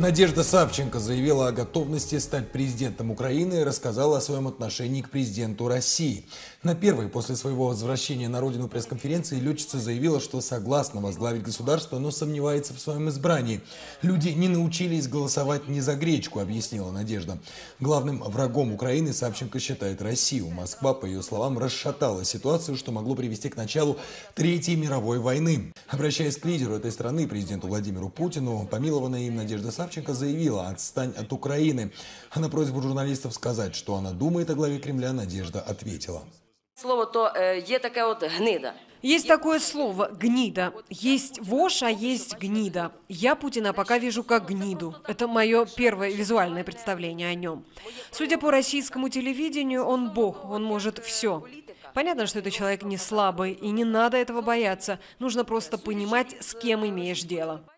Надежда Савченко заявила о готовности стать президентом Украины и рассказала о своем отношении к президенту России. На первой после своего возвращения на родину пресс-конференции летчица заявила, что согласна возглавить государство, но сомневается в своем избрании. Люди не научились голосовать не за гречку, объяснила Надежда. Главным врагом Украины Савченко считает Россию. Москва, по ее словам, расшатала ситуацию, что могло привести к началу Третьей мировой войны. Обращаясь к лидеру этой страны, президенту Владимиру Путину, помилованная им Надежда Савченко Кравченко заявила «Отстань от Украины». А на просьбу журналистов сказать, что она думает о главе Кремля, Надежда ответила. Слово то э, есть таке от гнида. Есть такое слово «гнида». Есть вошь, а есть гнида. Я Путина пока вижу как гниду. Это мое первое визуальное представление о нем. Судя по российскому телевидению, он бог, он может все. Понятно, что это человек не слабый, и не надо этого бояться. Нужно просто понимать, с кем имеешь дело.